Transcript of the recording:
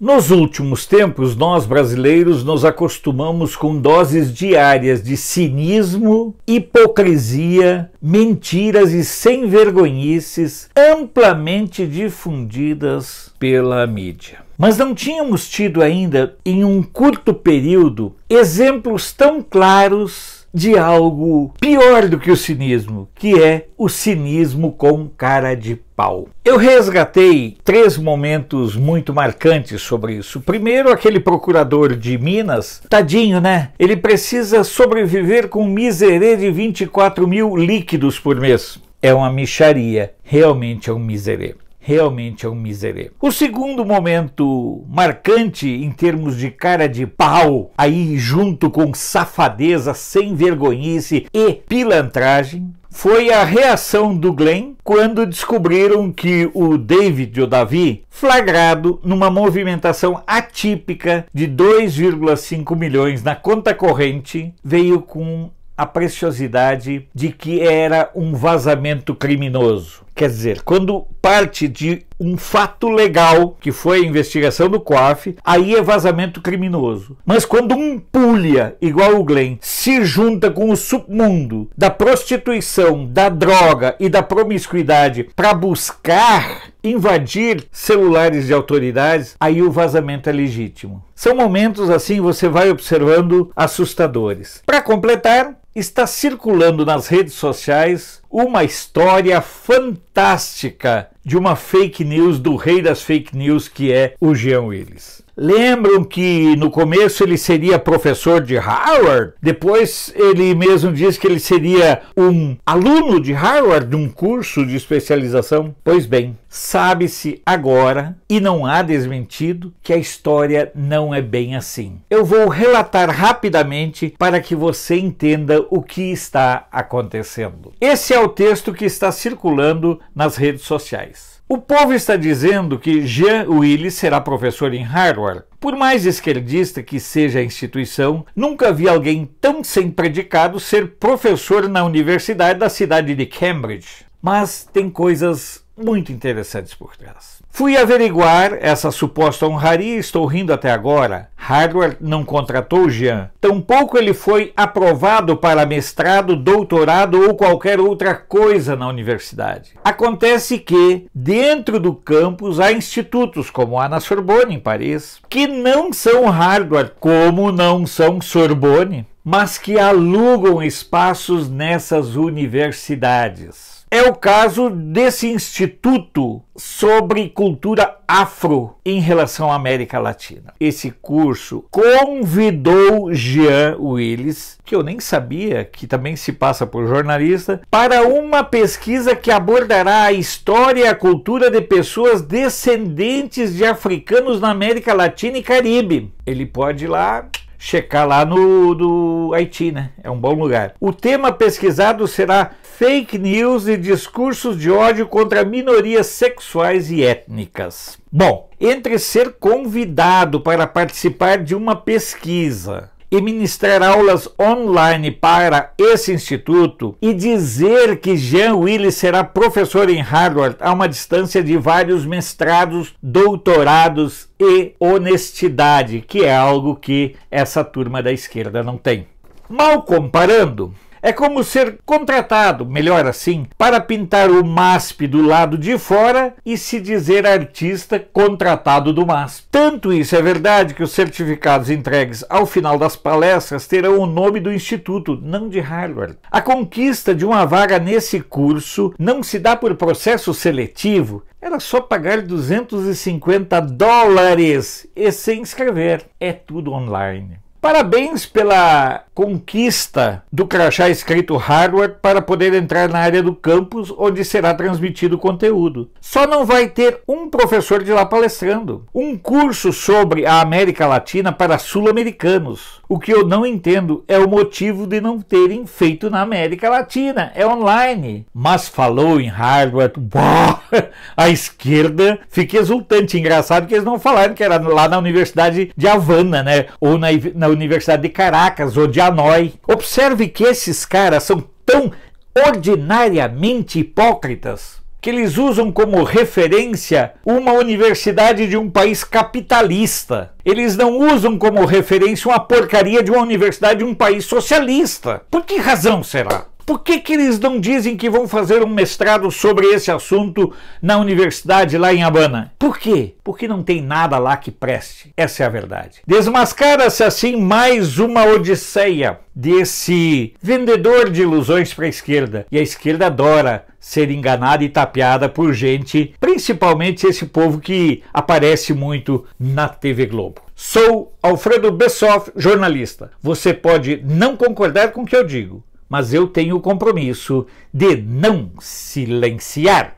Nos últimos tempos, nós brasileiros nos acostumamos com doses diárias de cinismo, hipocrisia, mentiras e sem vergonhices amplamente difundidas pela mídia. Mas não tínhamos tido ainda, em um curto período, exemplos tão claros de algo pior do que o cinismo, que é o cinismo com cara de pau. Eu resgatei três momentos muito marcantes sobre isso. Primeiro, aquele procurador de Minas, tadinho, né? Ele precisa sobreviver com um miserê de 24 mil líquidos por mês. É uma micharia, realmente é um miserê realmente é um miserê. O segundo momento marcante em termos de cara de pau, aí junto com safadeza, sem vergonhice e pilantragem, foi a reação do Glenn quando descobriram que o David, o Davi, flagrado numa movimentação atípica de 2,5 milhões na conta corrente, veio com a preciosidade de que era um vazamento criminoso. Quer dizer, quando parte de um fato legal, que foi a investigação do COAF, aí é vazamento criminoso. Mas quando um pulha, igual o Glenn, se junta com o submundo da prostituição, da droga e da promiscuidade para buscar invadir celulares de autoridades, aí o vazamento é legítimo. São momentos assim você vai observando assustadores. Para completar, está circulando nas redes sociais uma história fantástica de uma fake news do rei das fake news que é o Jean Willis. Lembram que no começo ele seria professor de Harvard, depois ele mesmo disse que ele seria um aluno de Harvard, de um curso de especialização? Pois bem, sabe-se agora, e não há desmentido, que a história não é bem assim. Eu vou relatar rapidamente para que você entenda o que está acontecendo. Esse é o texto que está circulando nas redes sociais. O povo está dizendo que Jean Willis será professor em Harvard. Por mais esquerdista que seja a instituição, nunca vi alguém tão sem predicado ser professor na universidade da cidade de Cambridge. Mas tem coisas muito interessantes por trás. Fui averiguar essa suposta honraria e estou rindo até agora. Harvard não contratou Jean. Tampouco ele foi aprovado para mestrado, doutorado ou qualquer outra coisa na universidade. Acontece que, dentro do campus, há institutos como a na Sorbonne, em Paris, que não são Harvard, como não são Sorbonne, mas que alugam espaços nessas universidades. É o caso desse instituto sobre cultura afro em relação à América Latina. Esse curso convidou Jean Willis, que eu nem sabia, que também se passa por jornalista, para uma pesquisa que abordará a história e a cultura de pessoas descendentes de africanos na América Latina e Caribe. Ele pode ir lá checar lá no do Haiti, né? É um bom lugar. O tema pesquisado será fake news e discursos de ódio contra minorias sexuais e étnicas. Bom, entre ser convidado para participar de uma pesquisa e ministrar aulas online para esse instituto e dizer que Jean Willis será professor em Harvard a uma distância de vários mestrados, doutorados e honestidade, que é algo que essa turma da esquerda não tem. Mal comparando, é como ser contratado, melhor assim, para pintar o MASP do lado de fora e se dizer artista contratado do MASP. Tanto isso é verdade que os certificados entregues ao final das palestras terão o nome do instituto, não de Harvard. A conquista de uma vaga nesse curso não se dá por processo seletivo, era só pagar 250 dólares e se inscrever. É tudo online. Parabéns pela conquista do crachá escrito hardware para poder entrar na área do campus onde será transmitido o conteúdo. Só não vai ter um professor de lá palestrando. Um curso sobre a América Latina para sul-americanos. O que eu não entendo é o motivo de não terem feito na América Latina. É online. Mas falou em hardware. a esquerda fica exultante. Engraçado que eles não falaram que era lá na Universidade de Havana, né? Ou na, na Universidade de Caracas ou de Hanoi. Observe que esses caras são tão ordinariamente hipócritas que eles usam como referência uma universidade de um país capitalista. Eles não usam como referência uma porcaria de uma universidade de um país socialista. Por que razão será? Por que, que eles não dizem que vão fazer um mestrado sobre esse assunto na universidade lá em Habana? Por quê? Porque não tem nada lá que preste. Essa é a verdade. Desmascara-se assim mais uma odisseia desse vendedor de ilusões para a esquerda. E a esquerda adora ser enganada e tapeada por gente, principalmente esse povo que aparece muito na TV Globo. Sou Alfredo Bessoff, jornalista. Você pode não concordar com o que eu digo, mas eu tenho o compromisso de não silenciar.